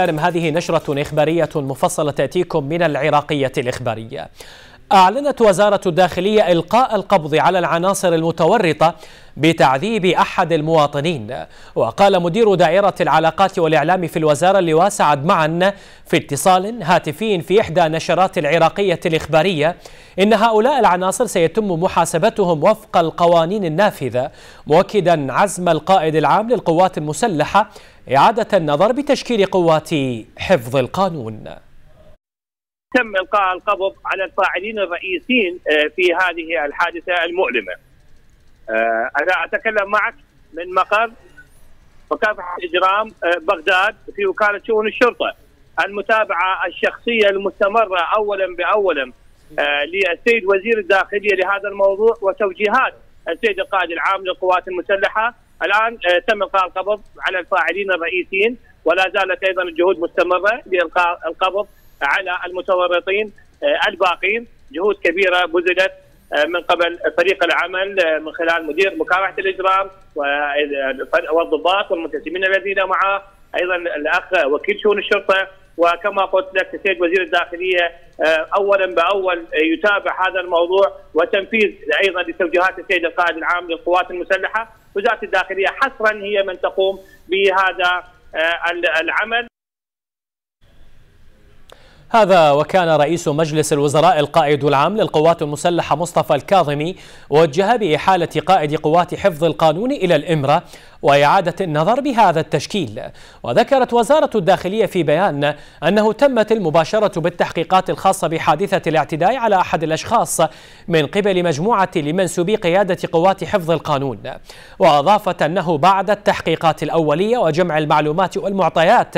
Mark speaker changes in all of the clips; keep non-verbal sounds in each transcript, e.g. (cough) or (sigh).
Speaker 1: كارم هذه نشرة إخبارية مفصلة تأتيكم من العراقية الإخبارية أعلنت وزارة الداخلية إلقاء القبض على العناصر المتورطة بتعذيب أحد المواطنين وقال مدير دائرة العلاقات والإعلام في الوزارة اللواء سعد معن في اتصال هاتفي في إحدى نشرات العراقية الإخبارية إن هؤلاء العناصر سيتم محاسبتهم وفق القوانين النافذة مؤكدا عزم القائد العام للقوات المسلحة إعادة النظر بتشكيل قوات حفظ القانون
Speaker 2: تم القاء القبض على الفاعلين الرئيسيين آه، في هذه الحادثه المؤلمه. آه، انا اتكلم معك من مقر مكافحه اجرام آه، بغداد في وكاله شؤون الشرطه. المتابعه الشخصيه المستمره اولا باولا للسيد وزير الداخليه لهذا الموضوع وتوجيهات السيد القائد العام للقوات المسلحه الان تم القاء القبض على الفاعلين الرئيسيين ولا زالت ايضا الجهود مستمره لالقاء القبض على المتورطين آه، الباقين جهود كبيره بذلت آه، من قبل فريق العمل آه، من خلال مدير مكافحه الاجرام والضباط والملتزمين الذين معه ايضا الاخ وكيل شؤون الشرطه وكما قلت لك السيد وزير الداخليه اولا باول يتابع هذا الموضوع وتنفيذ ايضا لتوجيهات السيد القائد العام للقوات المسلحه وزاره الداخليه حصرا هي من تقوم بهذا العمل
Speaker 1: هذا وكان رئيس مجلس الوزراء القائد العام للقوات المسلحة مصطفى الكاظمي وجه بإحالة قائد قوات حفظ القانون إلى الإمرة وإعادة النظر بهذا التشكيل وذكرت وزارة الداخلية في بيان أنه تمت المباشرة بالتحقيقات الخاصة بحادثة الاعتداء على أحد الأشخاص من قبل مجموعة لمنسوبي قيادة قوات حفظ القانون وأضافت أنه بعد التحقيقات الأولية وجمع المعلومات والمعطيات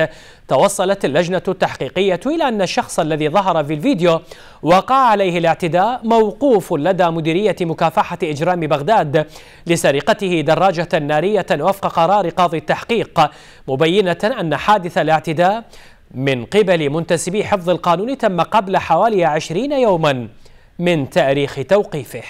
Speaker 1: توصلت اللجنة التحقيقية إلى أن الشخص الذي ظهر في الفيديو وقع عليه الاعتداء موقوف لدى مديرية مكافحة إجرام بغداد لسرقته دراجة نارية وفق قرار قاضي التحقيق مبينة أن حادث الاعتداء من قبل منتسبي حفظ القانون تم قبل حوالي عشرين يوما من تاريخ توقيفه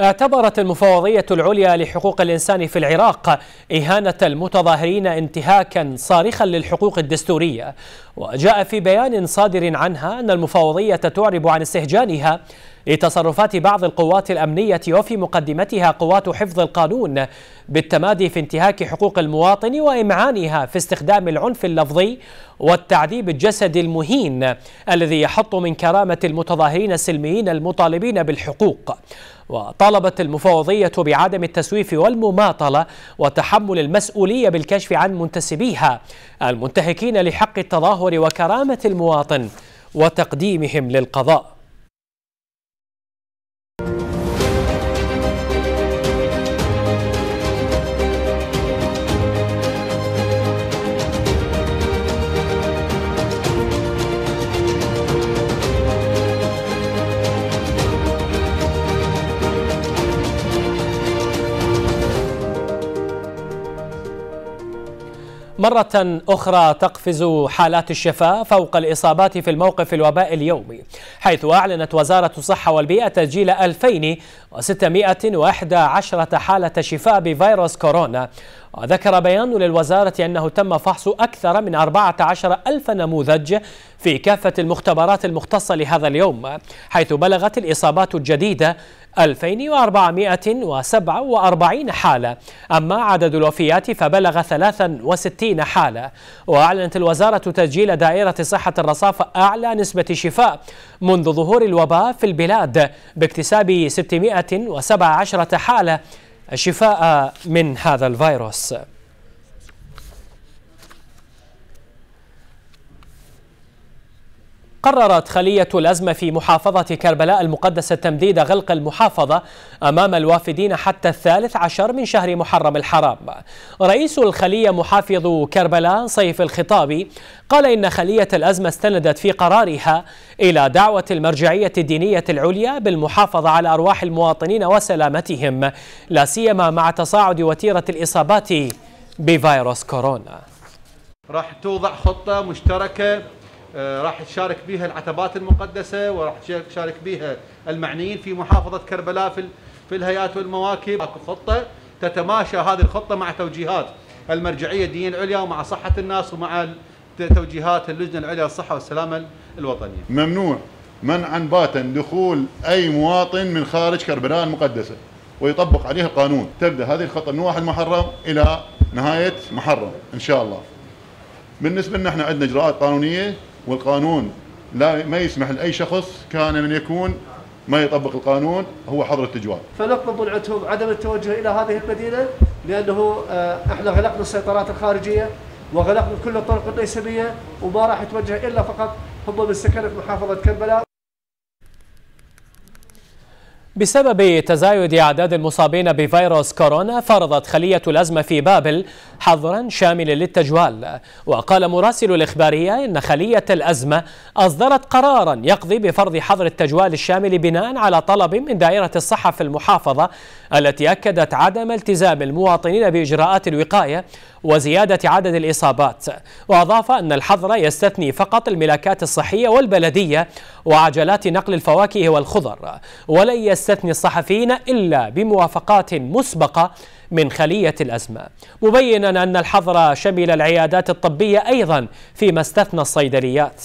Speaker 1: اعتبرت المفوضية العليا لحقوق الإنسان في العراق إهانة المتظاهرين انتهاكا صارخا للحقوق الدستورية وجاء في بيان صادر عنها أن المفوضية تعرب عن استهجانها لتصرفات بعض القوات الأمنية وفي مقدمتها قوات حفظ القانون بالتمادي في انتهاك حقوق المواطن وإمعانها في استخدام العنف اللفظي والتعذيب الجسدي المهين الذي يحط من كرامة المتظاهرين السلميين المطالبين بالحقوق وطالبت المفوضية بعدم التسويف والمماطلة وتحمل المسؤولية بالكشف عن منتسبيها المنتهكين لحق التظاهر وكرامة المواطن وتقديمهم للقضاء مرة أخرى تقفز حالات الشفاء فوق الإصابات في الموقف الوبائي اليومي حيث أعلنت وزارة الصحة والبيئة تسجيل 2611 حالة شفاء بفيروس كورونا وذكر بيان للوزارة أنه تم فحص أكثر من 14 ألف نموذج في كافة المختبرات المختصة لهذا اليوم حيث بلغت الإصابات الجديدة 2447 حالة أما عدد الوفيات فبلغ 63 حالة وأعلنت الوزارة تسجيل دائرة صحة الرصافة أعلى نسبة شفاء منذ ظهور الوباء في البلاد باكتساب 617 حالة شفاء من هذا الفيروس قررت خلية الأزمة في محافظة كربلاء المقدسة تمديد غلق المحافظة أمام الوافدين حتى الثالث عشر من شهر محرم الحرام رئيس الخلية محافظ كربلاء صيف الخطابي قال إن خلية الأزمة استندت في قرارها إلى دعوة المرجعية الدينية العليا بالمحافظة على أرواح المواطنين وسلامتهم لا سيما مع تصاعد وتيرة الإصابات بفيروس كورونا
Speaker 3: راح توضع
Speaker 4: خطة مشتركة آه، راح تشارك بها العتبات المقدسة وراح تشارك بها المعنيين في محافظة كربلاء في, في الهيئات والمواكب اكو خطة تتماشى هذه الخطة مع توجيهات المرجعية الدينية العليا ومع صحة الناس ومع توجيهات اللجنة العليا للصحة والسلامة الوطنية
Speaker 5: ممنوع منعا باتا دخول أي مواطن من خارج كربلاء المقدسة ويطبق عليه القانون تبدأ هذه الخطة من 1 محرم إلى نهاية محرم إن شاء الله بالنسبة لنا احنا عندنا إجراءات قانونية والقانون لا ما يسمح لاي شخص كان من يكون ما يطبق القانون هو حظر التجوال.
Speaker 6: فنقض ضلعتهم عدم التوجه الى هذه المدينه لانه آه، احنا غلقنا السيطرات الخارجيه وغلقنا كل الطرق النيسبيه وما راح يتوجه الا فقط هم من سكنه محافظه كربلاء
Speaker 1: بسبب تزايد أعداد المصابين بفيروس كورونا فرضت خلية الأزمة في بابل حظرا شاملا للتجوال وقال مراسل الإخبارية إن خلية الأزمة أصدرت قرارا يقضي بفرض حظر التجوال الشامل بناء على طلب من دائرة الصحة في المحافظة التي أكدت عدم التزام المواطنين بإجراءات الوقاية وزيادة عدد الإصابات وأضاف أن الحظر يستثني فقط الملاكات الصحية والبلدية وعجلات نقل الفواكه والخضر ولن يستثني الصحفيين إلا بموافقات مسبقة من خلية الأزمة مبينا أن الحظر شمل العيادات الطبية أيضا فيما استثنى الصيدليات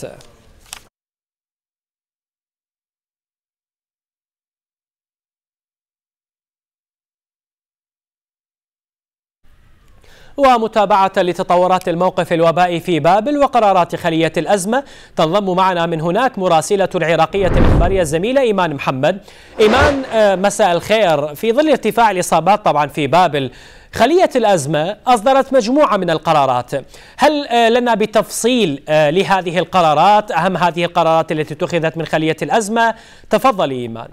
Speaker 1: ومتابعة لتطورات الموقف الوبائي في بابل وقرارات خلية الأزمة تنضم معنا من هناك مراسلة العراقية الإخبارية الزميلة إيمان محمد إيمان آه، مساء الخير في ظل ارتفاع الإصابات طبعا في بابل خلية الأزمة أصدرت مجموعة من القرارات هل آه، لنا بتفصيل آه، لهذه القرارات أهم هذه القرارات التي اتخذت من خلية الأزمة تفضلي إيمان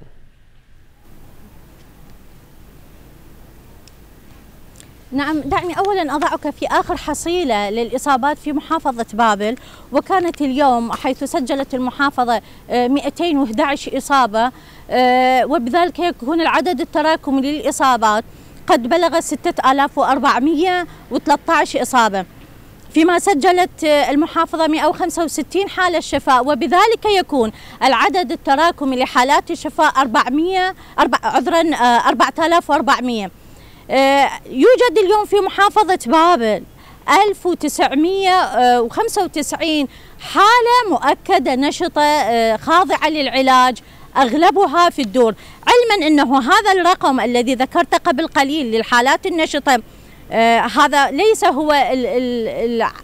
Speaker 7: نعم دعني أولا أضعك في آخر حصيلة للإصابات في محافظة بابل وكانت اليوم حيث سجلت المحافظة 211 آه، إصابة آه، وبذلك يكون العدد التراكمي للإصابات قد بلغ 6413 إصابة فيما سجلت آه، المحافظة 165 حالة شفاء وبذلك يكون العدد التراكمي لحالات الشفاء 400 عذرا 4400 آه، يوجد اليوم في محافظة بابل 1995 حالة مؤكدة نشطة آه، خاضعة للعلاج أغلبها في الدور علما أنه هذا الرقم الذي ذكرته قبل قليل للحالات النشطة آه، هذا ليس هو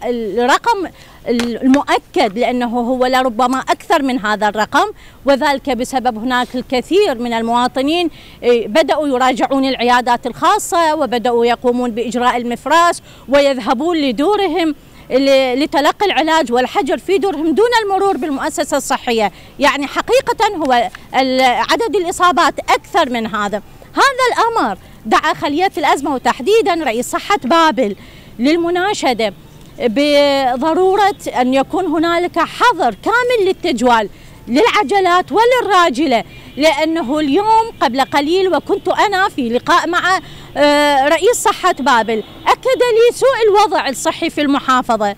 Speaker 7: الرقم المؤكد لأنه هو لربما أكثر من هذا الرقم وذلك بسبب هناك الكثير من المواطنين إيه، بدأوا يراجعون العيادات الخاصة وبدأوا يقومون بإجراء المفراش ويذهبون لدورهم لتلقي العلاج والحجر في دورهم دون المرور بالمؤسسة الصحية يعني حقيقة هو عدد الإصابات أكثر من هذا هذا الأمر دعا خلية الأزمة وتحديدا رئيس صحة بابل للمناشدة بضروره ان يكون هنالك حظر كامل للتجوال للعجلات وللراجله لانه اليوم قبل قليل وكنت انا في لقاء مع آه، رئيس صحه بابل اكد لي سوء الوضع الصحي في المحافظه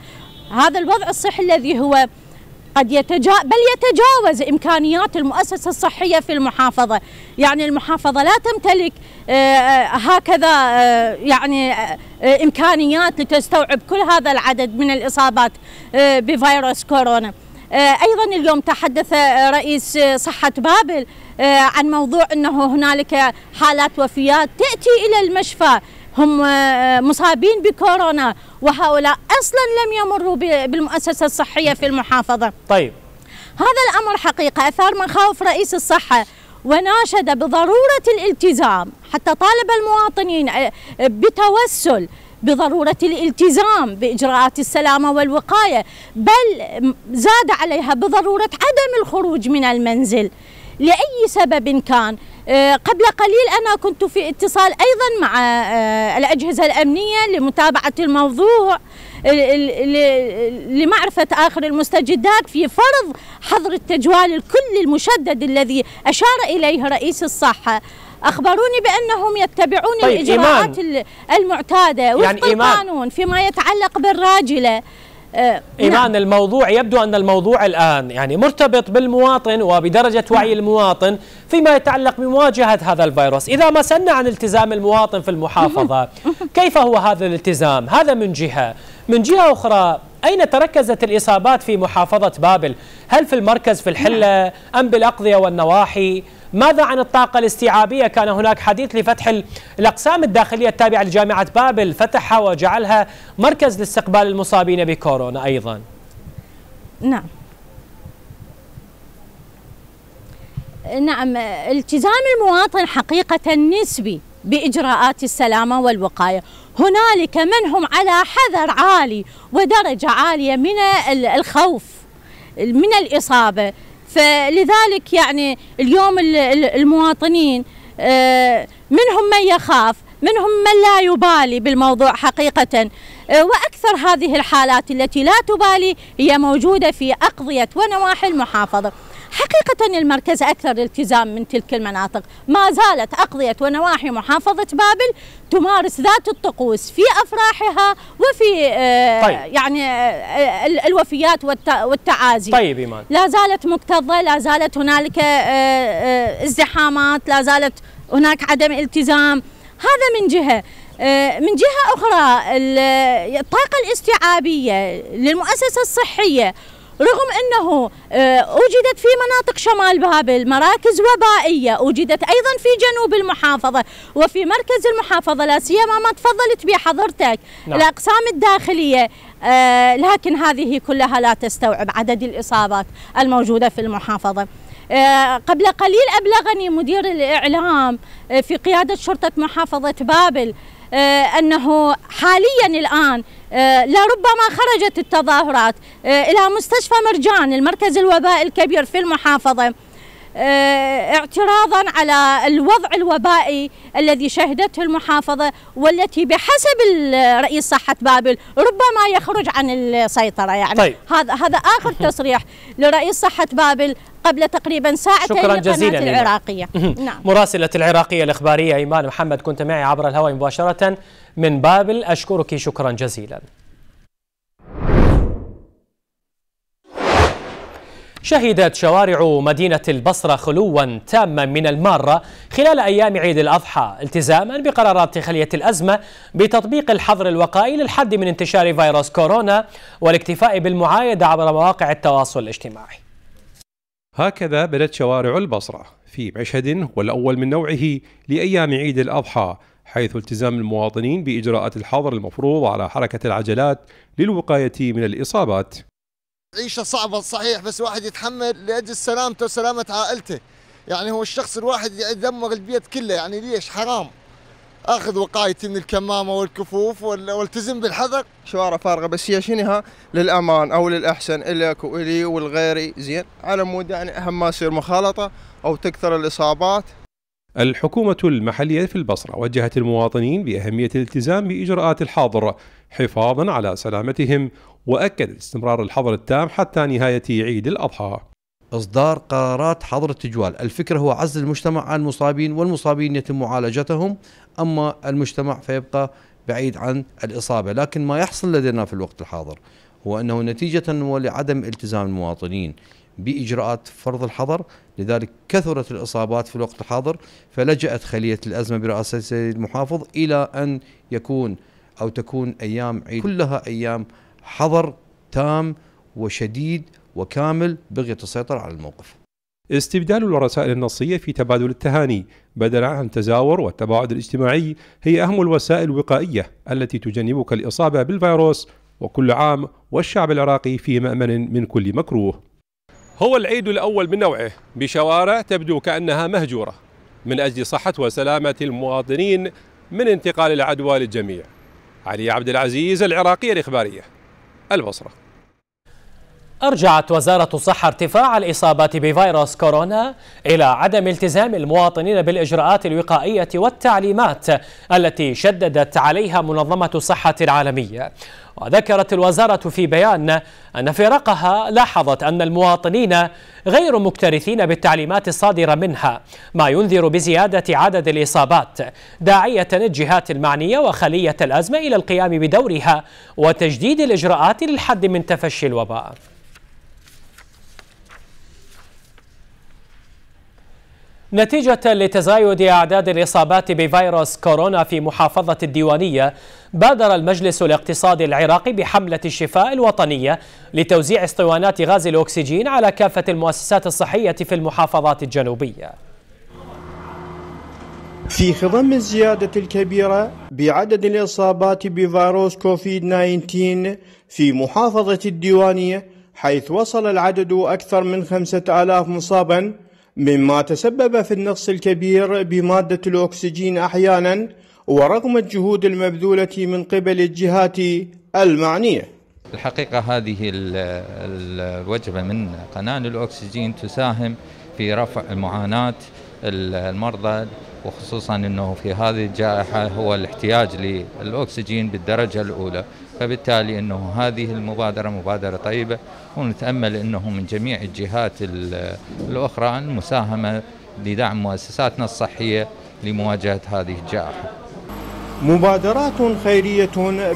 Speaker 7: هذا الوضع الصحي الذي هو قد يتجا بل يتجاوز امكانيات المؤسسه الصحيه في المحافظه، يعني المحافظه لا تمتلك آه، آه، هكذا آه، يعني امكانيات لتستوعب كل هذا العدد من الاصابات بفيروس كورونا. ايضا اليوم تحدث رئيس صحه بابل عن موضوع انه هنالك حالات وفيات تاتي الى المشفى هم آه، مصابين بكورونا وهؤلاء أصلا لم يمروا بالمؤسسة الصحية في المحافظة طيب هذا الأمر حقيقة أثار مخاوف رئيس الصحة وناشد بضرورة الالتزام حتى طالب المواطنين آه، بتوسل بضرورة الالتزام بإجراءات السلامة والوقاية بل زاد عليها بضرورة عدم الخروج من المنزل لأي سبب كان آه، قبل قليل أنا كنت في اتصال أيضا مع آه، الأجهزة الأمنية لمتابعة الموضوع لمعرفة آخر المستجدات في فرض حظر التجوال الكل المشدد الذي أشار إليه رئيس الصحة أخبروني بأنهم يتبعون طيب الإجراءات إيمان. المعتادة يعني وفق يعني القانون فيما يتعلق بالراجلة آه نعم. إيمان نعم.
Speaker 1: الموضوع يبدو أن الموضوع الآن يعني مرتبط بالمواطن وبدرجة نعم. وعي المواطن فيما يتعلق بمواجهة هذا الفيروس إذا ما سألنا عن التزام المواطن في المحافظة (laughs) كيف هو هذا الالتزام هذا من جهة من جهة أخرى أين تركزت الإصابات في محافظة بابل هل في المركز في الحلة نعم. أم بالأقضية والنواحي ماذا عن الطاقة الاستيعابية كان هناك حديث لفتح الأقسام الداخلية التابعة لجامعة بابل فتحها وجعلها مركز لاستقبال المصابين بكورونا أيضا
Speaker 7: نعم نعم التزام المواطن حقيقة نسبي بإجراءات السلامة والوقاية هنالك من هم على حذر عالي ودرجة عالية من الخوف من الإصابة فلذلك يعني اليوم المواطنين آه، منهم من يخاف منهم من لا يبالي بالموضوع حقيقة آه، وأكثر هذه الحالات التي لا تبالي هي موجودة في أقضية ونواحي المحافظة حقيقة المركز أكثر التزام من تلك المناطق ما زالت أقضية ونواحي محافظة بابل تمارس ذات الطقوس في أفراحها وفي آه، طيب. يعني آه، الوفيات والتعازي طيب إيمان لا زالت مكتظة لا زالت هنالك آه، ازدحامات لا زالت هناك عدم التزام هذا من جهة من جهة أخرى الطاقة الاستيعابية للمؤسسة الصحية رغم أنه آه، وجدت في مناطق شمال بابل مراكز وبائية وجدت أيضا في جنوب المحافظة وفي مركز المحافظة لا سيما ما تفضلت به حضرتك نعم. الأقسام الداخلية آه، لكن هذه كلها لا تستوعب عدد الإصابات الموجودة في المحافظة آه، قبل قليل أبلغني مدير الإعلام في قيادة شرطة محافظة بابل أنه حاليا الآن آه، لربما خرجت التظاهرات آه، إلى مستشفى مرجان المركز الوبائي الكبير في المحافظة آه، اعتراضا على الوضع الوبائي الذي شهدته المحافظة والتي بحسب رئيس صحة بابل ربما يخرج عن السيطرة يعني طيب. هذا هذا آخر (laughs) تصريح لرئيس صحة بابل قبل تقريبا ساعتين شكرا جزيلا العراقية نعم.
Speaker 1: مراسلة العراقية الإخبارية إيمان محمد كنت معي عبر الهواء مباشرة من بابل أشكرك شكرا جزيلا شهدت شوارع مدينة البصرة خلوا تاما من المارة خلال أيام عيد الأضحى التزاما بقرارات خلية الأزمة بتطبيق الحظر الوقائي للحد من انتشار فيروس كورونا والاكتفاء بالمعايدة عبر مواقع التواصل الاجتماعي
Speaker 8: هكذا بدت شوارع البصرة في مشهد هو الأول من نوعه لأيام عيد الأضحى حيث التزام المواطنين بإجراءات الحظر المفروض على حركة العجلات للوقاية من الإصابات
Speaker 5: عيشة صعبة صحيح بس واحد يتحمل لأجل سلامته وسلامة عائلته يعني هو الشخص الواحد يدمر البيت كله يعني ليش حرام اخذ وقايتي من الكمامه
Speaker 3: والكفوف والتزم بالحذر شوارع فارغه بس هي شنها للامان او للاحسن الك والي والغيري زين على مود يعني اهم ما يصير مخالطه او تكثر الاصابات
Speaker 8: الحكومة المحلية في البصرة وجهت المواطنين بأهمية الالتزام بإجراءات الحاضر حفاظا على سلامتهم وأكد استمرار الحظر
Speaker 6: التام حتى نهاية عيد الأضحى إصدار قرارات حظر التجوال الفكرة هو عزل المجتمع عن المصابين والمصابين يتم معالجتهم أما المجتمع فيبقى بعيد عن الإصابة لكن ما يحصل لدينا في الوقت الحاضر هو أنه نتيجة ولعدم التزام المواطنين باجراءات فرض الحظر لذلك كثرت الاصابات في الوقت الحاضر فلجات خليه الازمه برئاسه السيد المحافظ الى ان يكون او تكون ايام عيد كلها ايام حظر تام
Speaker 8: وشديد وكامل بغية السيطرة على الموقف استبدال الرسائل النصية في تبادل التهاني بدلا عن التزاور والتباعد الاجتماعي هي أهم الوسائل الوقائية التي تجنبك الإصابة بالفيروس وكل عام والشعب العراقي في مأمن من كل مكروه هو العيد الأول من نوعه بشوارع تبدو كأنها مهجورة من أجل صحة وسلامة المواطنين من انتقال العدوى للجميع علي عبد العزيز العراقية الإخبارية البصرة
Speaker 1: أرجعت وزارة الصحة ارتفاع الإصابات بفيروس كورونا إلى عدم التزام المواطنين بالإجراءات الوقائية والتعليمات التي شددت عليها منظمة الصحة العالمية وذكرت الوزارة في بيان أن فرقها لاحظت أن المواطنين غير مكترثين بالتعليمات الصادرة منها ما ينذر بزيادة عدد الإصابات داعية الجهات المعنية وخلية الأزمة إلى القيام بدورها وتجديد الإجراءات للحد من تفشي الوباء نتيجة لتزايد أعداد الإصابات بفيروس كورونا في محافظة الديوانية بادر المجلس الاقتصادي العراقي بحملة الشفاء الوطنية لتوزيع اسطوانات غاز الأكسجين على كافة المؤسسات الصحية في المحافظات الجنوبية
Speaker 3: في خضم الزيادة الكبيرة بعدد الإصابات بفيروس كوفيد 19 في محافظة الديوانية حيث وصل العدد أكثر من 5000 مصاباً مما تسبب في النقص الكبير بمادة الأكسجين أحيانا ورغم الجهود المبذولة من قبل الجهات المعنية
Speaker 6: الحقيقة هذه الوجبة من قناة الأكسجين تساهم في رفع معاناة المرضى وخصوصا أنه في هذه الجائحة هو الاحتياج للأكسجين بالدرجة الأولى فبالتالي انه هذه المبادره مبادره طيبه ونتامل انه من جميع الجهات الاخرى المساهمه لدعم مؤسساتنا الصحيه لمواجهه هذه الجائحه.
Speaker 3: مبادرات خيريه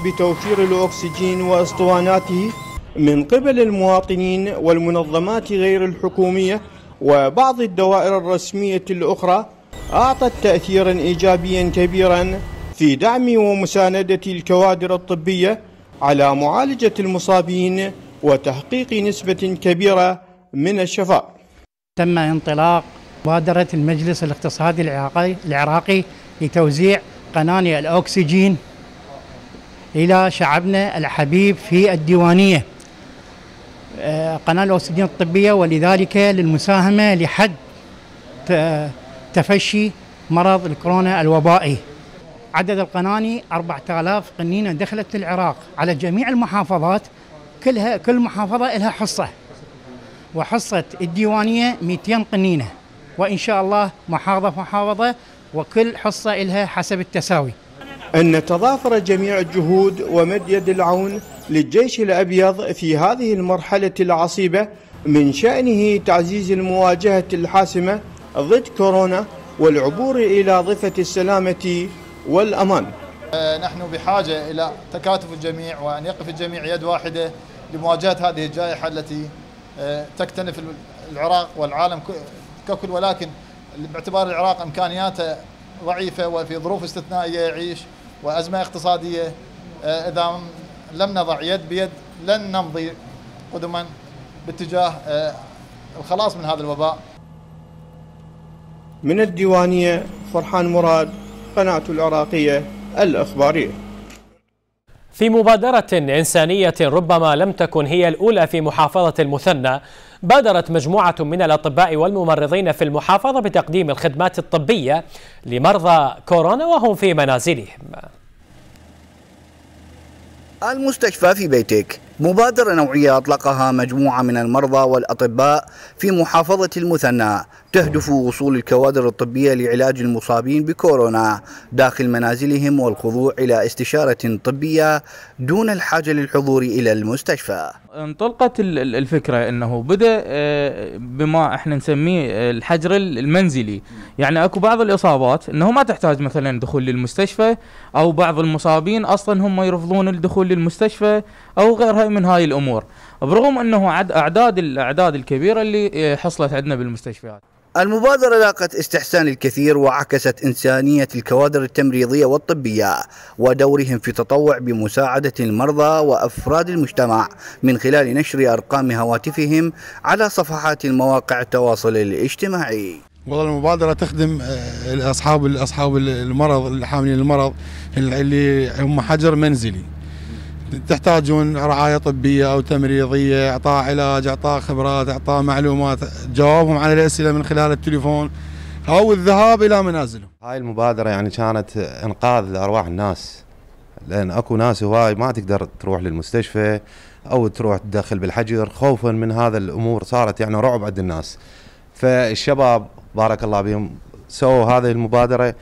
Speaker 3: بتوفير الاكسجين واسطواناته من قبل المواطنين والمنظمات غير الحكوميه وبعض الدوائر الرسميه الاخرى اعطت تاثيرا ايجابيا كبيرا في دعم ومسانده الكوادر الطبيه على معالجة المصابين وتحقيق نسبة كبيرة من الشفاء تم انطلاق مبادرة المجلس الاقتصادي العراقي, العراقي لتوزيع قناني الأكسجين إلى شعبنا الحبيب في الديوانية آه، قناة الأكسجين الطبية ولذلك للمساهمة لحد تفشي مرض الكورونا الوبائي عدد القناني 4000 قنينه دخلت العراق على جميع المحافظات كلها كل محافظه لها حصه وحصه الديوانيه 200 قنينه وان شاء الله محافظه محافظه وكل حصه لها حسب التساوي ان تضافر جميع الجهود ومد يد العون للجيش الابيض في هذه المرحله العصيبه من شانه تعزيز المواجهه الحاسمه ضد كورونا والعبور الى ضفه السلامه والأمان
Speaker 5: آه، نحن بحاجة إلى تكاتف الجميع وأن يقف الجميع يد واحدة لمواجهة هذه الجائحة التي آه، تكتنف العراق والعالم ككل ولكن باعتبار العراق إمكانياته ضعيفة وفي ظروف استثنائية يعيش وأزمة اقتصادية آه، إذا لم نضع يد بيد لن نمضي قدما باتجاه الخلاص من هذا الوباء
Speaker 3: من الديوانية فرحان مراد قناة العراقية الإخبارية
Speaker 1: في مبادرة إنسانية ربما لم تكن هي الأولى في محافظة المثنى بادرت مجموعة من الأطباء والممرضين في المحافظة بتقديم الخدمات الطبية لمرضى كورونا وهم في منازلهم
Speaker 6: المستشفى في بيتك مبادرة نوعية أطلقها مجموعة من المرضى والأطباء في محافظة المثنى تهدف وصول الكوادر الطبية لعلاج المصابين بكورونا داخل منازلهم والخضوع إلى استشارة طبية دون الحاجة للحضور إلى المستشفى
Speaker 3: انطلقت الفكرة أنه بدأ آه، بما احنا نسميه الحجر المنزلي يعني أكو بعض الإصابات أنه ما تحتاج مثلا دخول للمستشفى أو بعض المصابين أصلا هم يرفضون الدخول للمستشفى أو غيرها من هاي الأمور برغم أنه أعداد الأعداد الكبيرة اللي آه، حصلت عندنا بالمستشفيات
Speaker 6: المبادرة لاقت استحسان الكثير وعكست إنسانية الكوادر التمريضية والطبية ودورهم في تطوع بمساعدة المرضى وأفراد المجتمع من خلال نشر أرقام هواتفهم على صفحات المواقع التواصل الاجتماعي
Speaker 3: والله المبادرة
Speaker 4: تخدم آه، أصحاب أصحاب المرض الحاملين المرض اللي هم حجر منزلي تحتاجون رعايه طبيه او تمريضيه اعطاء علاج اعطاء خبرات اعطاء معلومات جوابهم على الاسئله من خلال التليفون او الذهاب الى منازلهم. هاي المبادره يعني كانت انقاذ لارواح الناس لان اكو ناس هواي ما تقدر تروح للمستشفى او تروح تدخل بالحجر خوفا من هذا الامور صارت يعني رعب عند الناس. فالشباب بارك الله بهم سووا هذه المبادره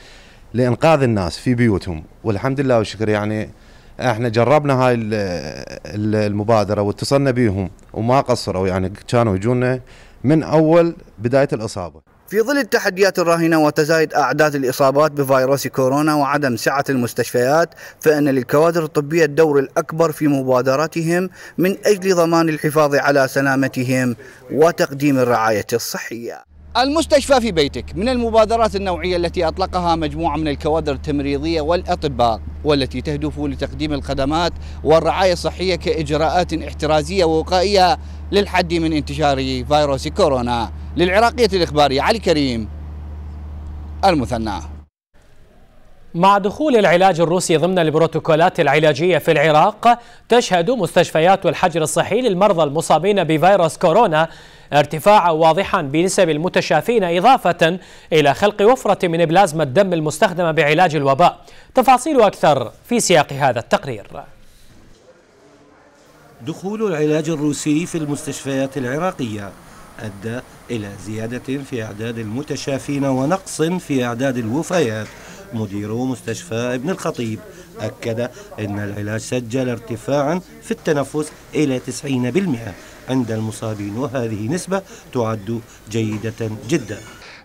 Speaker 4: لانقاذ الناس في بيوتهم والحمد لله والشكر يعني احنا جربنا هاي المبادره واتصلنا بيهم وما قصروا يعني كانوا يجونا من اول بدايه الاصابه.
Speaker 6: في ظل التحديات الراهنه وتزايد اعداد الاصابات بفيروس كورونا وعدم سعه المستشفيات فان للكوادر الطبيه الدور الاكبر في مبادرتهم من اجل ضمان الحفاظ على سلامتهم وتقديم الرعايه الصحيه. المستشفى في بيتك من المبادرات النوعية التي أطلقها مجموعة من الكوادر التمريضية والأطباء والتي تهدف لتقديم الخدمات والرعاية الصحية كإجراءات احترازية ووقائية للحد من انتشار فيروس كورونا للعراقية الإخبارية علي كريم المثنى مع دخول العلاج الروسي ضمن
Speaker 1: البروتوكولات العلاجية في العراق تشهد مستشفيات الحجر الصحي للمرضى المصابين بفيروس كورونا ارتفاعا واضحا بنسب المتشافين إضافة إلى خلق وفرة من بلازما الدم المستخدمة بعلاج الوباء تفاصيل أكثر في سياق هذا التقرير
Speaker 4: دخول العلاج الروسي في المستشفيات العراقية أدى إلى زيادة في أعداد المتشافين ونقص في أعداد الوفيات مدير مستشفى ابن الخطيب أكد أن العلاج سجل ارتفاعا في التنفس إلى 90% عند المصابين وهذه نسبة تعد جيدة جداً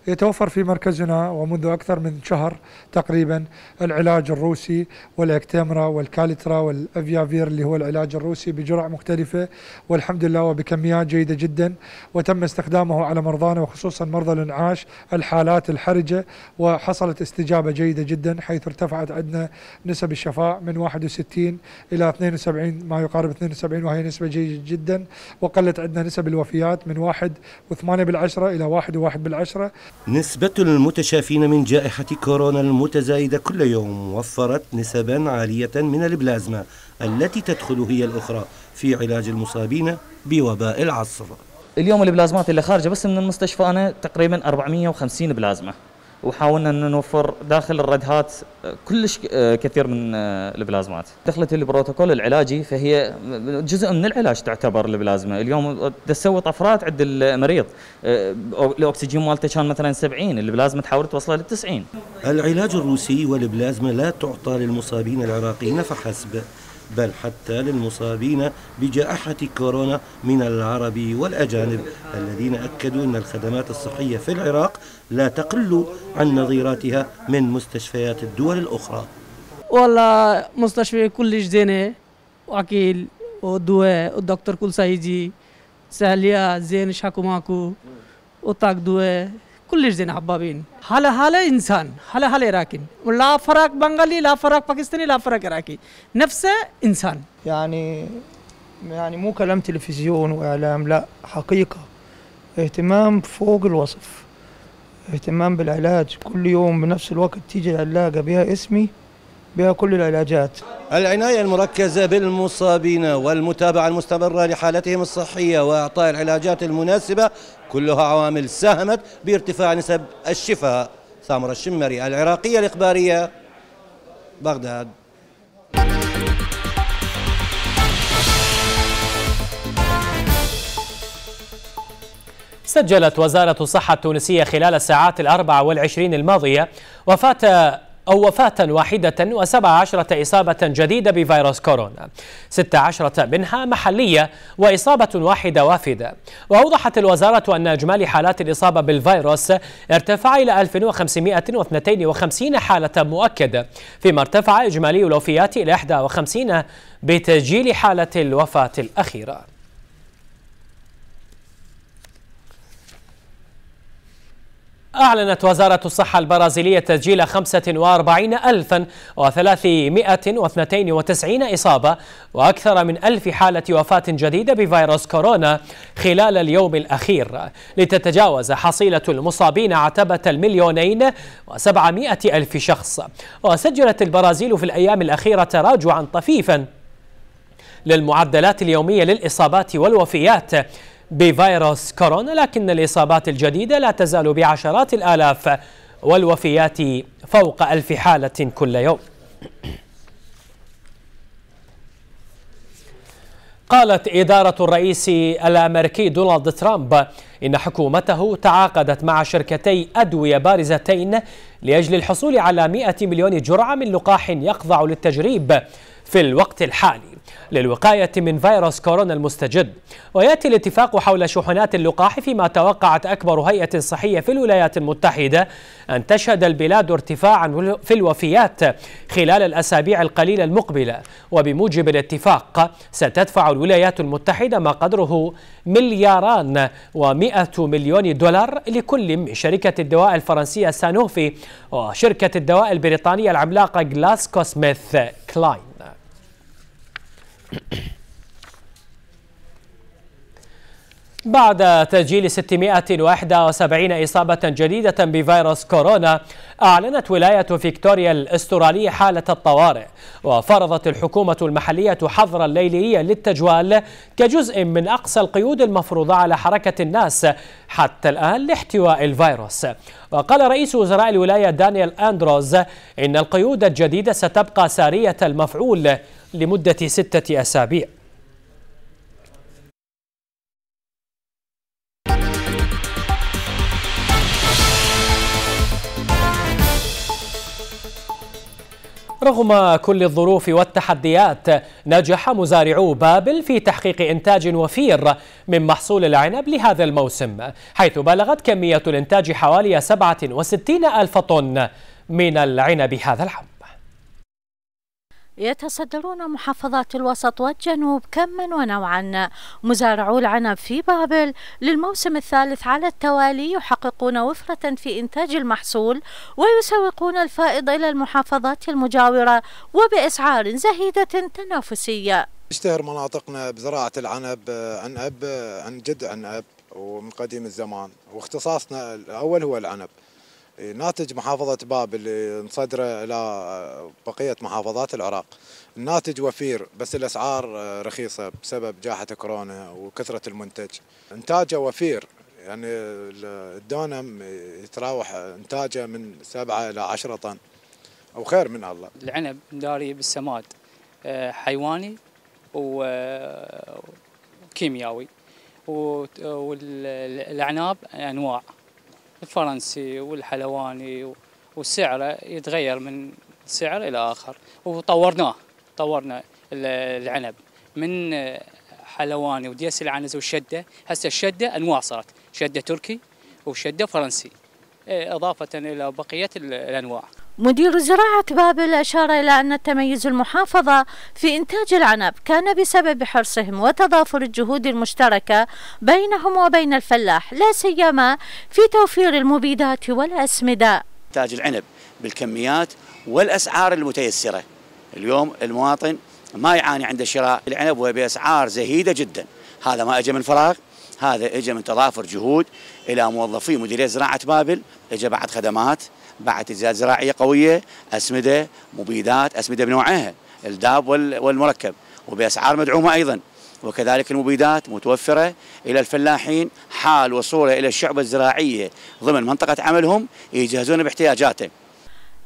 Speaker 8: يتوفر في مركزنا ومنذ أكثر من شهر تقريبا العلاج الروسي والأكتامرا والكاليترا والأفيافير اللي هو العلاج الروسي بجرعة مختلفة والحمد لله وبكميات جيدة جدا وتم استخدامه على مرضانا وخصوصا مرضى الانعاش الحالات الحرجة وحصلت استجابة جيدة جدا حيث ارتفعت عندنا نسب الشفاء من 61 إلى 72 ما يقارب 72 وهي نسبة جيدة جدا وقلت عندنا نسب الوفيات من 1 و8 بالعشرة إلى 1 و1 بالعشرة
Speaker 4: نسبة المتشافين من جائحة كورونا المتزايدة كل يوم وفرت نسبا عالية من البلازما التي تدخل هي الأخرى في علاج المصابين بوباء العصر اليوم البلازمات اللي خارجة بس من المستشفى أنا تقريبا 450 بلازمة
Speaker 9: وحاولنا ان نوفر داخل الريد هات كلش آه، كثير من آه، البلازمات. دخلت البروتوكول العلاجي فهي جزء من العلاج تعتبر البلازما، اليوم تسوي طفرات عند المريض آه، الاكسجين مالته كان مثلا 70 البلازما
Speaker 4: تحاول توصله لل 90. العلاج الروسي والبلازما لا تعطى للمصابين العراقيين فحسب بل حتى للمصابين بجائحة كورونا من العرب والأجانب الذين أكدوا أن الخدمات الصحية في العراق لا تقل عن نظيراتها من مستشفيات الدول الأخرى
Speaker 9: والله مستشفى كل جدينة وكيل ودواء والدكتور كل سايجي سهلية زين شاكو ماكو وطاق دواء كلش زين حبابين هلا هلا إنسان هلا هلا راكين لا فرق بنغالي لا فرق باكستاني لا فرق راكي
Speaker 10: نفسه إنسان يعني يعني مو كلام تلفزيون وإعلام لا حقيقة اهتمام فوق الوصف اهتمام بالعلاج كل يوم بنفس الوقت تيجي العلاقة بها اسمي بها كل العلاجات
Speaker 4: العناية المركزة بالمصابين والمتابعة المستمرة لحالتهم الصحية وإعطاء العلاجات المناسبة كلها عوامل ساهمت بارتفاع نسب الشفاء ثامر الشمري العراقية الإخبارية بغداد
Speaker 1: سجلت وزارة الصحة التونسية خلال الساعات الأربع والعشرين الماضية وفاة أو وفاة واحدة وسبع عشرة إصابة جديدة بفيروس كورونا ست عشرة منها محلية وإصابة واحدة وافدة وأوضحت الوزارة أن إجمالي حالات الإصابة بالفيروس ارتفع إلى 1552 حالة مؤكدة فيما ارتفع إجمالي الوفيات إلى 51 بتسجيل حالة الوفاة الأخيرة أعلنت وزارة الصحة البرازيلية تسجيل 45392 إصابة وأكثر من ألف حالة وفاة جديدة بفيروس كورونا خلال اليوم الأخير لتتجاوز حصيلة المصابين عتبة المليونين وسبعمائة ألف شخص وسجلت البرازيل في الأيام الأخيرة تراجعا طفيفا للمعدلات اليومية للإصابات والوفيات بفيروس كورونا لكن الإصابات الجديدة لا تزال بعشرات الآلاف والوفيات فوق ألف حالة كل يوم قالت إدارة الرئيس الأمريكي دونالد ترامب إن حكومته تعاقدت مع شركتي أدوية بارزتين لأجل الحصول على 100 مليون جرعة من لقاح يخضع للتجريب في الوقت الحالي للوقاية من فيروس كورونا المستجد ويأتي الاتفاق حول شحنات اللقاح فيما توقعت أكبر هيئة صحية في الولايات المتحدة أن تشهد البلاد ارتفاعا في الوفيات خلال الأسابيع القليلة المقبلة وبموجب الاتفاق ستدفع الولايات المتحدة ما قدره ملياران ومئة مليون دولار لكل من شركة الدواء الفرنسية سانوفي وشركة الدواء البريطانية العملاقة جلاسكو سميث كلاين بعد تسجيل 671 إصابة جديدة بفيروس كورونا أعلنت ولاية فيكتوريا الأسترالية حالة الطوارئ وفرضت الحكومة المحلية حظرا ليليا للتجوال كجزء من أقصى القيود المفروضة على حركة الناس حتى الآن لاحتواء الفيروس وقال رئيس وزراء الولاية دانيال أندروز إن القيود الجديدة ستبقى سارية المفعول لمدة ستة أسابيع رغم كل الظروف والتحديات نجح مزارعو بابل في تحقيق إنتاج وفير من محصول العنب لهذا الموسم حيث بلغت كمية الإنتاج حوالي 67 ألف طن من العنب هذا العام
Speaker 7: يتصدرون محافظات الوسط والجنوب كما ونوعا مزارعو العنب في بابل للموسم الثالث على التوالي يحققون وفرة في إنتاج المحصول ويسوقون الفائض إلى المحافظات المجاورة وبأسعار زهيدة تنافسية
Speaker 5: اشتهر مناطقنا بزراعة العنب آه، عن أب آه، عن جد عن أب ومن قديم الزمان واختصاصنا الأول هو العنب إيه، ناتج محافظة باب اللي نصدره إلى آه، بقية محافظات العراق الناتج وفير بس الأسعار آه، رخيصة بسبب جائحة كورونا وكثرة المنتج إنتاجه وفير يعني الدونم يتراوح إنتاجه من سبعة إلى عشرة طن أو خير من الله العنب داري بالسماد
Speaker 1: آه، حيواني وكيميائي والأعناب أنواع الفرنسي والحلواني وسعره يتغير من سعر إلى آخر وطورناه طورنا العنب من حلواني ودياس العنز والشدة هسه الشدة أنواع صارت شدة تركي وشدة فرنسي إيه، إضافة إلى
Speaker 6: بقية الأنواع
Speaker 7: مدير زراعة بابل أشار إلى أن تميز المحافظة في إنتاج العنب كان بسبب حرصهم وتضافر الجهود المشتركة بينهم وبين الفلاح لا سيما في توفير المبيدات والأسمدة
Speaker 4: إنتاج العنب بالكميات والأسعار المتيسرة اليوم المواطن ما يعاني عند شراء العنب وبأسعار زهيدة جدا هذا ما أجى من فراغ هذا اجى من تضافر جهود الى موظفي مديريه زراعه بابل اجى بعد خدمات بعد اجزاء زراعيه قويه اسمده مبيدات اسمده بنوعها الداب والمركب وباسعار مدعومه ايضا وكذلك المبيدات متوفرة إلى الفلاحين حال وصوله إلى الشعبة الزراعية ضمن منطقة عملهم يجهزون باحتياجاته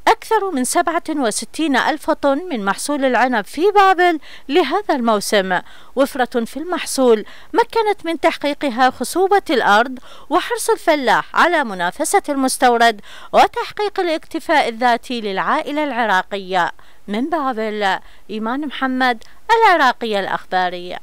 Speaker 7: أكثر من 67 ألف طن من محصول العنب في بابل لهذا الموسم وفرة في المحصول مكنت من تحقيقها خصوبة الأرض وحرص الفلاح على منافسة المستورد وتحقيق الاكتفاء الذاتي للعائلة العراقية من بابل إيمان محمد العراقية الأخبارية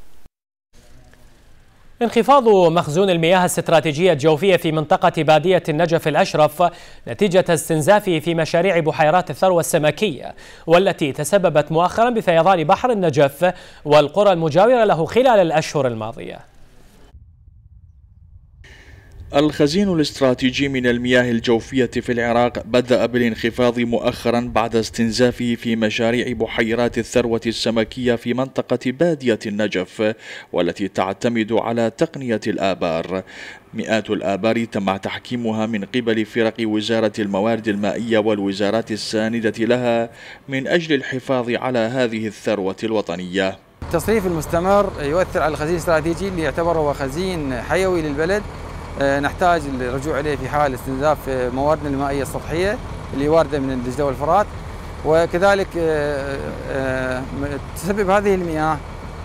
Speaker 7: انخفاض
Speaker 1: مخزون المياه الاستراتيجية الجوفية في منطقة بادية النجف الأشرف نتيجة استنزافه في مشاريع بحيرات الثروة السمكية والتي تسببت مؤخرا بفيضان بحر النجف والقرى المجاورة له خلال الأشهر الماضية
Speaker 11: الخزين الاستراتيجي من المياه الجوفية في العراق بدأ بالانخفاض مؤخرا بعد استنزافه في مشاريع بحيرات الثروة السمكية في منطقة بادية النجف والتي تعتمد على تقنية الآبار مئات الآبار تم تحكيمها من قبل فرق وزارة الموارد المائية والوزارات الساندة لها من أجل الحفاظ على هذه الثروة الوطنية
Speaker 9: التصريف المستمر يؤثر على الخزين الاستراتيجي اللي يعتبر هو خزين حيوي للبلد آه، نحتاج الرجوع اليه في حال استنزاف آه، مواردنا المائيه السطحيه اللي وارده من الدجله والفرات وكذلك آه، تسبب هذه المياه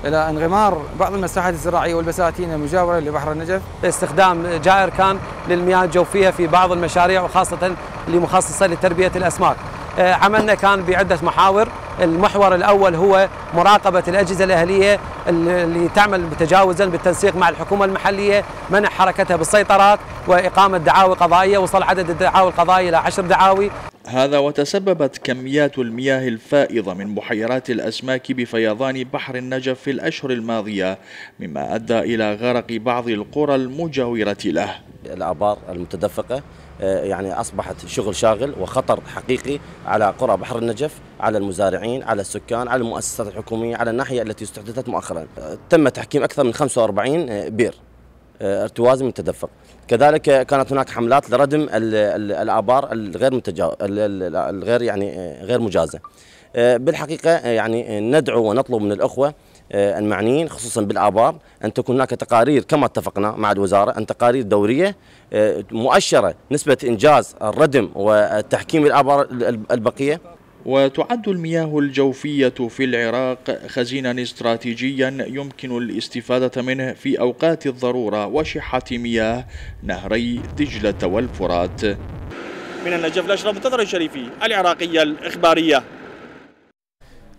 Speaker 9: الى انغمار بعض المساحات الزراعيه والبساتين المجاوره لبحر
Speaker 1: النجف. استخدام جائر كان للمياه الجوفيه في بعض المشاريع وخاصه اللي مخصصه لتربيه الاسماك. عملنا كان بعده محاور المحور الأول هو
Speaker 4: مراقبة الأجهزة الأهلية اللي تعمل تجاوزا بالتنسيق مع الحكومة المحلية منع حركتها بالسيطرات وإقامة دعاوى قضائية وصل عدد الدعاوى القضائية إلى عشر
Speaker 11: دعاوي هذا وتسببت كميات المياه الفائضة من بحيرات الأسماك بفيضان بحر النجف في الأشهر الماضية مما أدى إلى غرق بعض القرى المجاورة له الآبار المتدفقة آه، يعني أصبحت شغل
Speaker 4: شاغل وخطر حقيقي على قرى بحر النجف على المزارعين على السكان على المؤسسات الحكومية على الناحية التي استحدثت مؤخرا آه، تم تحكيم أكثر من 45 آه، بير ارتواز من التدفق كذلك كانت هناك حملات لردم الابار الغير الغير يعني غير مجازه بالحقيقه يعني ندعو ونطلب من الاخوه آه، المعنيين خصوصا بالآبار أن تكون هناك تقارير كما اتفقنا مع الوزارة أن تقارير دورية آه، مؤشرة نسبة إنجاز الردم
Speaker 11: والتحكيم الآبار البقية وتعد المياه الجوفية في العراق خزينا استراتيجيا يمكن الاستفادة منه في أوقات الضرورة وشحة مياه نهري دجلة والفرات من النجف الأشرف منتظر الشريفي العراقية الإخبارية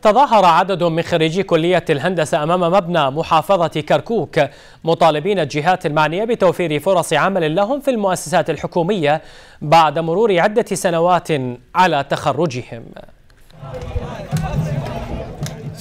Speaker 11: تظاهر عدد
Speaker 1: من خريجي كلية الهندسة أمام مبنى محافظة كركوك مطالبين الجهات المعنية بتوفير فرص عمل لهم في المؤسسات الحكومية بعد مرور عدة
Speaker 5: سنوات على تخرجهم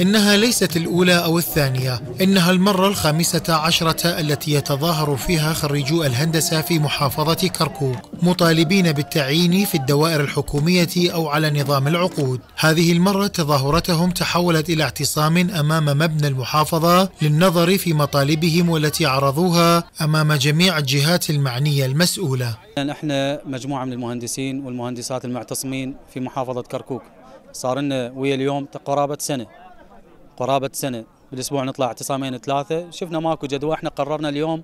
Speaker 5: إنها ليست الأولى أو الثانية إنها المرة الخامسة عشرة التي يتظاهر فيها خريجو الهندسة في محافظة كركوك مطالبين بالتعيين في الدوائر الحكومية أو على نظام العقود هذه المرة تظاهرتهم تحولت إلى اعتصام أمام مبنى المحافظة للنظر في مطالبهم والتي عرضوها أمام جميع الجهات المعنية المسؤولة
Speaker 4: نحن مجموعة من المهندسين والمهندسات المعتصمين في محافظة كركوك صار لنا ويا اليوم قرابة سنة
Speaker 1: قرابه سنه بالاسبوع نطلع اعتصامين ثلاثه شفنا ماكو جدوى احنا قررنا اليوم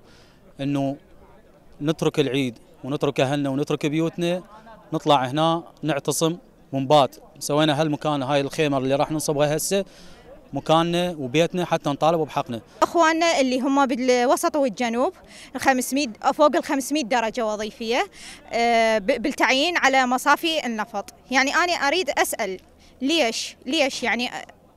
Speaker 4: انه نترك العيد ونترك اهلنا ونترك بيوتنا نطلع هنا نعتصم ونبات سوينا هالمكان هاي الخيمه اللي راح ننصبها هسه مكاننا وبيتنا حتى نطالب بحقنا.
Speaker 7: اخواننا اللي هم بالوسط والجنوب 500 فوق ال 500 درجه وظيفيه آه، بالتعيين على مصافي النفط، يعني انا اريد اسال ليش؟ ليش يعني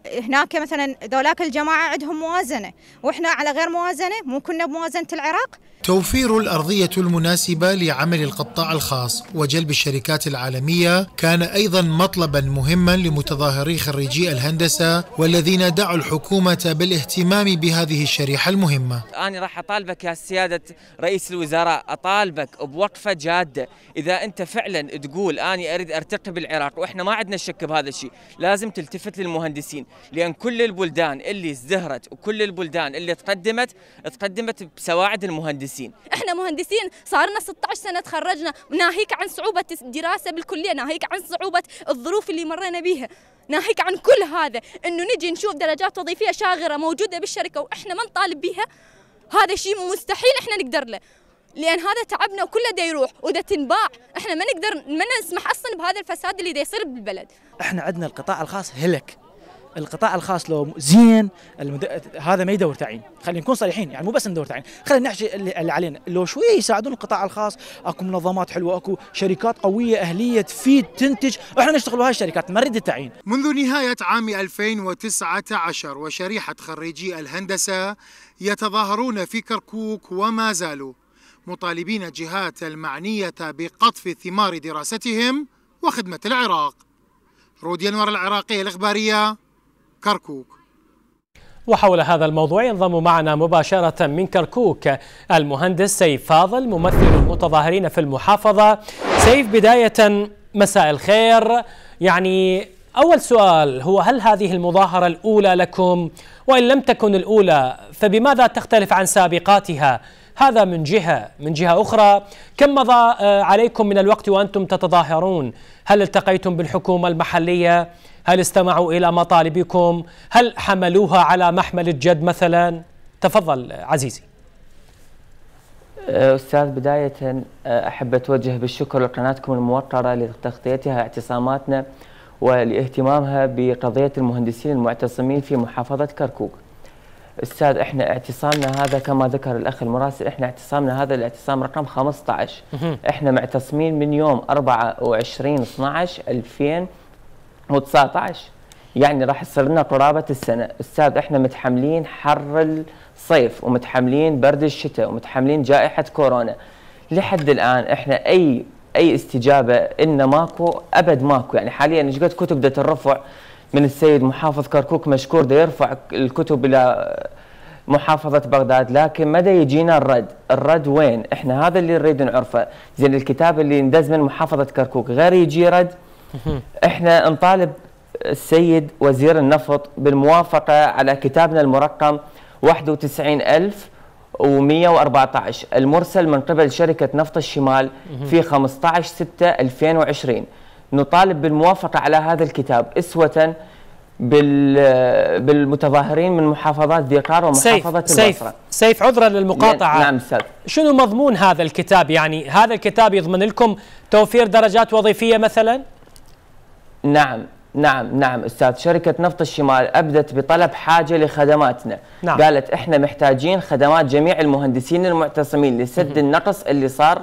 Speaker 7: هناك مثلا ذولاك الجماعه عندهم موازنه واحنا على غير موازنه مو كنا بموازنه العراق
Speaker 5: توفير الارضيه المناسبه لعمل القطاع الخاص وجلب الشركات العالميه كان ايضا مطلبا مهما لمتظاهري خريجي الهندسه والذين دعوا الحكومه بالاهتمام بهذه الشريحه المهمه.
Speaker 9: انا راح اطالبك يا سياده رئيس الوزراء اطالبك بوقفه جاده اذا انت فعلا تقول انا اريد ارتقي بالعراق واحنا ما عندنا شك بهذا الشيء لازم تلتفت للمهندسين لان كل البلدان اللي ازدهرت وكل البلدان اللي تقدمت تقدمت بسواعد المهندسين
Speaker 7: احنا مهندسين صار لنا 16 سنه تخرجنا ناهيك عن صعوبه الدراسه بالكليه ناهيك عن صعوبه الظروف اللي مرينا بيها ناهيك عن كل هذا انه نجي نشوف درجات وظيفيه شاغره موجوده بالشركه واحنا ما نطالب بها هذا شيء مستحيل احنا نقدر له لان هذا تعبنا وكله دا يروح ودا تنباع احنا ما نقدر ما نسمح اصلا بهذا الفساد اللي دا يصير بالبلد
Speaker 1: احنا عندنا القطاع الخاص هلك القطاع الخاص لو زين المد... هذا ما يدور تعيين خلينا نكون صريحين يعني مو بس ندور تعيين خلينا نحشي اللي علينا لو شويه يساعدون القطاع الخاص اكو منظمات حلوه اكو شركات قويه اهليه تفيد تنتج احنا نشتغل وهاي الشركات ما نريد التعيين
Speaker 5: منذ نهايه عام 2019 وشريحه خريجي الهندسه يتظاهرون في كركوك وما زالوا مطالبين الجهات المعنيه بقطف ثمار دراستهم وخدمه العراق رودي انور العراقيه الاخباريه كركوك
Speaker 1: وحول هذا الموضوع ينضم معنا مباشرة من كركوك المهندس سيف فاضل ممثل المتظاهرين في المحافظة سيف بداية مساء الخير يعني أول سؤال هو هل هذه المظاهرة الأولى لكم وإن لم تكن الأولى فبماذا تختلف عن سابقاتها هذا من جهة من جهة أخرى كم مضى آه، عليكم من الوقت وأنتم تتظاهرون هل التقيتم بالحكومة المحلية هل استمعوا إلى مطالبكم هل حملوها على محمل الجد مثلا تفضل عزيزي
Speaker 9: أه، أستاذ بداية أه، أحب أتوجه بالشكر لقناتكم الموقرة لتغطيتها اعتصاماتنا ولاهتمامها بقضية المهندسين المعتصمين في محافظة كركوك استاذ احنا اعتصامنا هذا كما ذكر الاخ المراسل احنا اعتصامنا هذا الاعتصام رقم 15 احنا معتصمين من يوم 24 12 2000 هو 19 يعني راح يصير لنا قرابه السنه استاذ احنا متحملين حر الصيف ومتحملين برد الشتاء ومتحملين جائحه كورونا لحد الان احنا اي اي استجابه ان ماكو ابد ماكو يعني حاليا ايش قد كتب بدها ترفع من السيد محافظ كركوك مشكور ده يرفع الكتب الى محافظة بغداد لكن مدى يجينا الرد الرد وين احنا هذا اللي نريد نعرفه زين الكتاب اللي ندز من محافظة كركوك غير يجي رد احنا نطالب السيد وزير النفط بالموافقة على كتابنا المرقم 91114 المرسل من قبل شركة نفط الشمال في 15 6 2020 نطالب بالموافقة على هذا الكتاب أسوة بالمتظاهرين من محافظات ذي قار ومحافظة سيف البصرة
Speaker 1: سيف عذرا للمقاطعة نعم أستاذ شنو مضمون هذا الكتاب يعني هذا الكتاب يضمن لكم توفير درجات وظيفية مثلا
Speaker 9: نعم نعم نعم استاذ شركه نفط الشمال ابدت بطلب حاجه لخدماتنا نعم. قالت احنا محتاجين خدمات جميع المهندسين المعتصمين لسد النقص اللي صار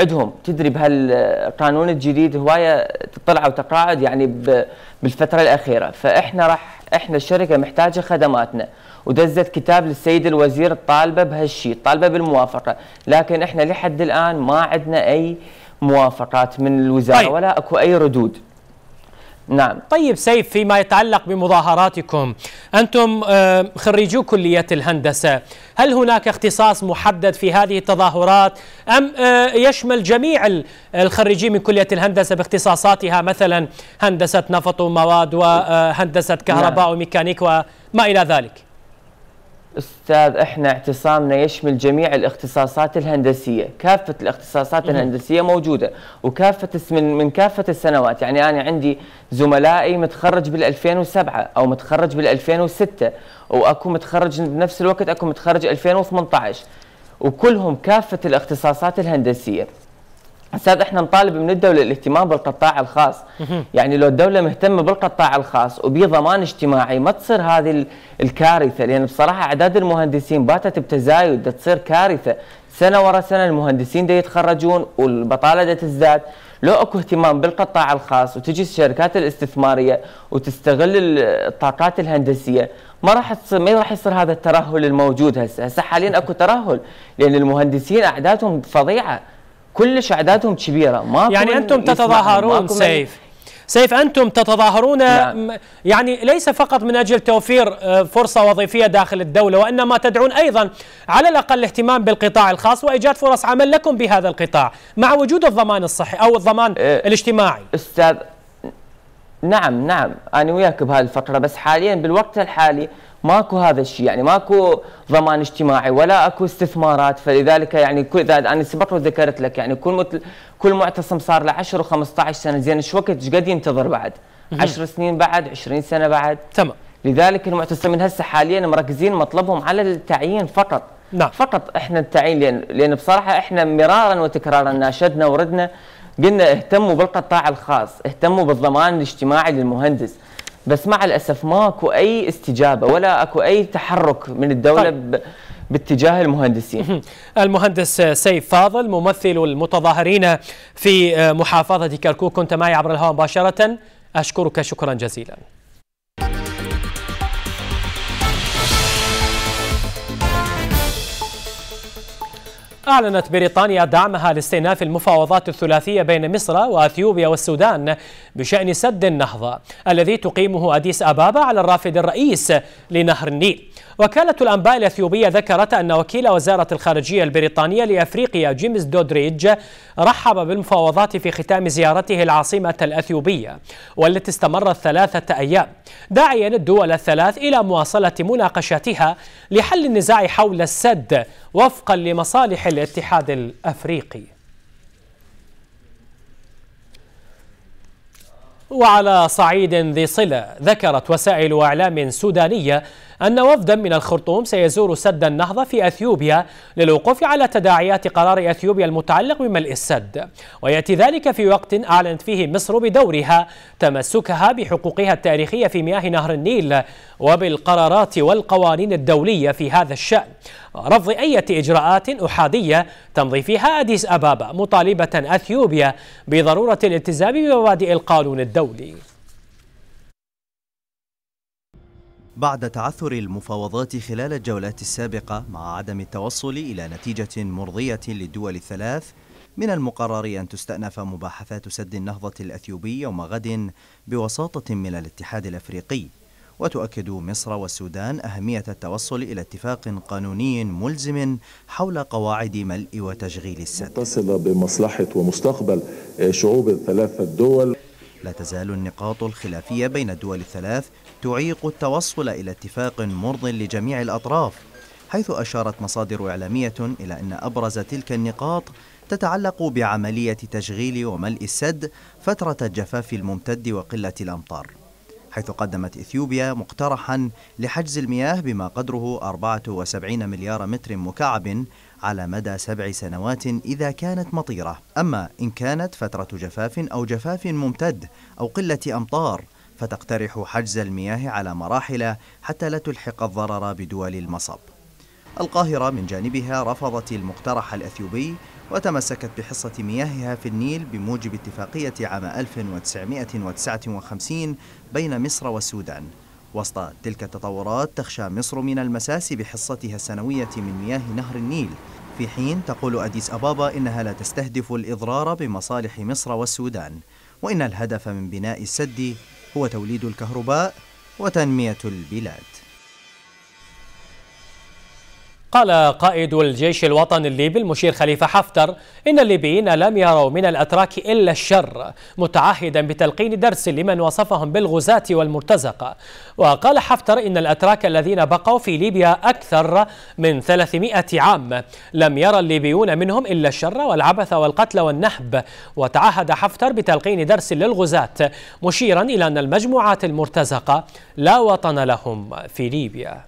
Speaker 9: عندهم تدري بهالقانون الجديد هوايه تطلع وتقاعد يعني بالفتره الاخيره فاحنا راح احنا الشركه محتاجه خدماتنا ودزت كتاب للسيد الوزير الطالبه بهالشيء طالبه بالموافقه لكن احنا لحد الان ما عندنا اي موافقات من الوزاره طيب. ولا اكو اي ردود
Speaker 1: نعم طيب سيف فيما يتعلق بمظاهراتكم أنتم آه، خريجو كلية الهندسة هل هناك اختصاص محدد في هذه التظاهرات أم آه، يشمل جميع الخريجين من كلية الهندسة باختصاصاتها مثلا هندسة نفط ومواد وهندسة آه، كهرباء نعم. وميكانيك وما إلى ذلك
Speaker 9: استاذ احنا اعتصامنا يشمل جميع الاختصاصات الهندسيه، كافه الاختصاصات الهندسيه موجوده وكافه من من كافه السنوات، يعني انا عندي زملائي متخرج بال 2007 او متخرج بال 2006 واكو متخرج بنفس الوقت اكو متخرج 2018 وكلهم كافه الاختصاصات الهندسيه. استاذ احنا نطالب من الدوله الاهتمام بالقطاع الخاص يعني لو الدوله مهتمه بالقطاع الخاص وبي ضمان اجتماعي ما تصير هذه الكارثه لان بصراحه اعداد المهندسين باتت بتزايد تصير كارثه سنه ورا سنه المهندسين دا يتخرجون والبطاله دا تزداد لو اكو اهتمام بالقطاع الخاص وتجي الشركات الاستثماريه وتستغل الطاقات الهندسيه ما راح تصير ما راح يصير هذا الترهل الموجود هسه هسه حاليا اكو ترهل لان المهندسين
Speaker 1: اعدادهم فظيعه كلش اعدادهم كبيره ما يعني انتم تتظاهرون سيف سيف انتم تتظاهرون نعم. يعني ليس فقط من اجل توفير آه، فرصه وظيفيه داخل الدوله وانما تدعون ايضا على الاقل الاهتمام بالقطاع الخاص وايجاد فرص عمل لكم بهذا القطاع مع وجود الضمان الصحي او الضمان أه الاجتماعي
Speaker 9: استاذ نعم نعم انا وياك الفقره بس حاليا بالوقت الحالي ماكو هذا الشيء يعني ماكو ضمان اجتماعي ولا اكو استثمارات فلذلك يعني كل اذا انا سبق وذكرت لك يعني كل متل كل معتصم صار له 10 و15 سنه زين ايش وقت ايش قد ينتظر بعد؟ 10 سنين بعد 20 سنه بعد تمام لذلك المعتصمين هسه حاليا مركزين مطلبهم على التعيين فقط نعم فقط احنا التعيين لان لان بصراحه احنا مرارا وتكرارا ناشدنا وردنا قلنا اهتموا بالقطاع الخاص اهتموا بالضمان الاجتماعي للمهندس بس مع الاسف ماكو اي استجابه
Speaker 1: ولا اكو اي تحرك من الدوله طيب. ب... باتجاه المهندسين المهندس سيف فاضل ممثل المتظاهرين في آه، محافظة كركوك كنت معي عبر الهواء مباشرة أشكرك شكرا جزيلا أعلنت بريطانيا دعمها لاستئناف المفاوضات الثلاثية بين مصر وأثيوبيا والسودان بشأن سد النهضة الذي تقيمه أديس أبابا على الرافد الرئيس لنهر النيل وكالة الأنباء الأثيوبية ذكرت أن وكيل وزارة الخارجية البريطانية لأفريقيا جيمس دودريج رحب بالمفاوضات في ختام زيارته العاصمة الأثيوبية والتي استمرت ثلاثة أيام داعيا الدول الثلاث إلى مواصلة مناقشاتها لحل النزاع حول السد وفقا لمصالح الاتحاد الافريقي. وعلى صعيد ذي صله ذكرت وسائل اعلام سودانيه أن وفدا من الخرطوم سيزور سد النهضة في أثيوبيا للوقوف على تداعيات قرار أثيوبيا المتعلق بملء السد ويأتي ذلك في وقت أعلنت فيه مصر بدورها تمسكها بحقوقها التاريخية في مياه نهر النيل وبالقرارات والقوانين الدولية في هذا الشأن رفض أي إجراءات أحادية تمضي فيها أديس أبابا مطالبة أثيوبيا بضرورة الالتزام بمبادئ القانون الدولي
Speaker 10: بعد تعثر المفاوضات خلال الجولات السابقة مع عدم التوصل إلى نتيجة مرضية للدول الثلاث من المقرر أن تستأنف مباحثات سد النهضة الأثيوبي يوم غد بوساطة من الاتحاد الأفريقي وتؤكد مصر والسودان أهمية التوصل إلى اتفاق قانوني ملزم حول قواعد ملء وتشغيل السد متصلة بمصلحة ومستقبل شعوب الثلاثة الدول لا تزال النقاط الخلافية بين الدول الثلاث تعيق التوصل إلى اتفاق مرض لجميع الأطراف حيث أشارت مصادر إعلامية إلى أن أبرز تلك النقاط تتعلق بعملية تشغيل وملء السد فترة الجفاف الممتد وقلة الأمطار حيث قدمت إثيوبيا مقترحا لحجز المياه بما قدره 74 مليار متر مكعب على مدى سبع سنوات إذا كانت مطيرة أما إن كانت فترة جفاف أو جفاف ممتد أو قلة أمطار فتقترح حجز المياه على مراحل حتى لا تلحق الضرر بدول المصب. القاهرة من جانبها رفضت المقترح الأثيوبي وتمسكت بحصة مياهها في النيل بموجب اتفاقية عام 1959 بين مصر والسودان. وسط تلك التطورات تخشى مصر من المساس بحصتها السنوية من مياه نهر النيل في حين تقول أديس أبابا إنها لا تستهدف الإضرار بمصالح مصر والسودان وإن الهدف من بناء السد هو توليد الكهرباء وتنمية البلاد
Speaker 1: قال قائد الجيش الوطني الليبي المشير خليفة حفتر إن الليبيين لم يروا من الأتراك إلا الشر متعهدا بتلقين درس لمن وصفهم بالغزاة والمرتزقة وقال حفتر إن الأتراك الذين بقوا في ليبيا أكثر من 300 عام لم يرى الليبيون منهم إلا الشر والعبث والقتل والنحب وتعهد حفتر بتلقين درس للغزاة مشيرا إلى أن المجموعات المرتزقة لا وطن لهم في ليبيا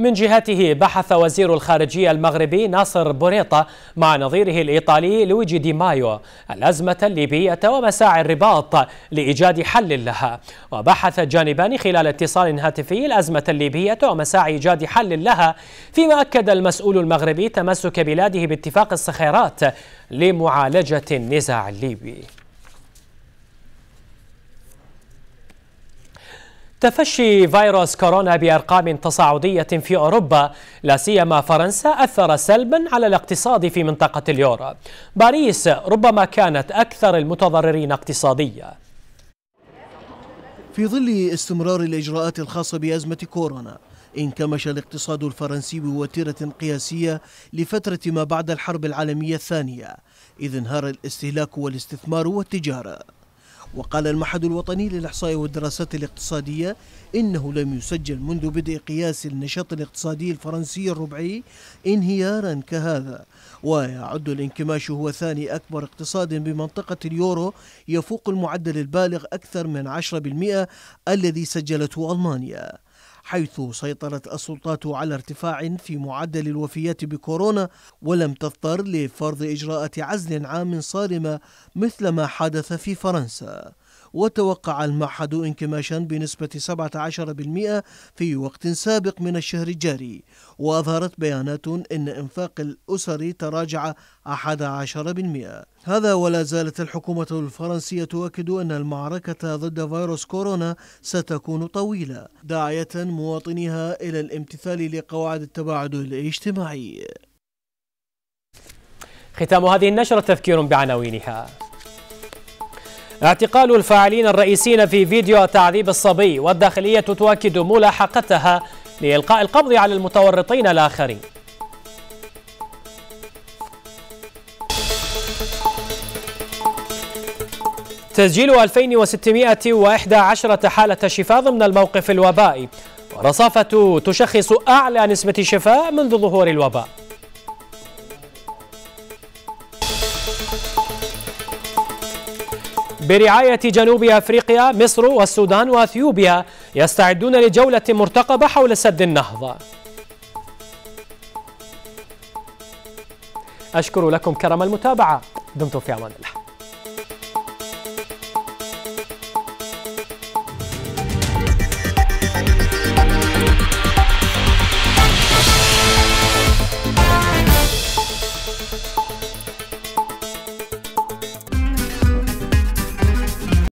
Speaker 1: من جهته بحث وزير الخارجية المغربي ناصر بوريطة مع نظيره الإيطالي لويجي دي مايو الأزمة الليبية ومساعي الرباط لإيجاد حل لها وبحث جانبان خلال اتصال هاتفي الأزمة الليبية ومساعي إيجاد حل لها فيما أكد المسؤول المغربي تمسك بلاده باتفاق الصخيرات لمعالجة النزاع الليبي تفشي فيروس كورونا بأرقام تصاعدية في أوروبا لا سيما فرنسا أثر سلبا على الاقتصاد في منطقة اليورو باريس ربما كانت أكثر المتضررين اقتصاديا
Speaker 12: في ظل استمرار الإجراءات الخاصة بأزمة كورونا انكمش الاقتصاد الفرنسي بوتيرة قياسية لفترة ما بعد الحرب العالمية الثانية إذ انهار الاستهلاك والاستثمار والتجارة وقال المعهد الوطني للإحصاء والدراسات الاقتصادية إنه لم يسجل منذ بدء قياس النشاط الاقتصادي الفرنسي الربعي انهيارا كهذا ويعد الانكماش هو ثاني أكبر اقتصاد بمنطقة اليورو يفوق المعدل البالغ أكثر من 10% الذي سجلته ألمانيا حيث سيطرت السلطات على ارتفاع في معدل الوفيات بكورونا ولم تضطر لفرض إجراءات عزل عام صارمة مثل ما حدث في فرنسا وتوقع المعهد انكماشا بنسبة 17% في وقت سابق من الشهر الجاري وأظهرت بيانات أن إنفاق الأسر تراجع 11% هذا ولا زالت الحكومة الفرنسية تؤكد أن المعركة ضد فيروس كورونا ستكون طويلة داعية مواطنيها إلى الامتثال لقواعد التباعد الاجتماعي ختام هذه النشرة
Speaker 1: تذكير بعناوينها اعتقال الفاعلين الرئيسين في فيديو تعذيب الصبي والداخلية تؤكد ملاحقتها لإلقاء القبض على المتورطين الآخرين تسجيل 2611 حالة شفاء ضمن الموقف الوبائي ورصافة تشخص أعلى نسبة شفاء منذ ظهور الوباء برعاية جنوب أفريقيا مصر والسودان وأثيوبيا يستعدون لجولة مرتقبة حول سد النهضة أشكر لكم كرم المتابعة دمتم في أمان الله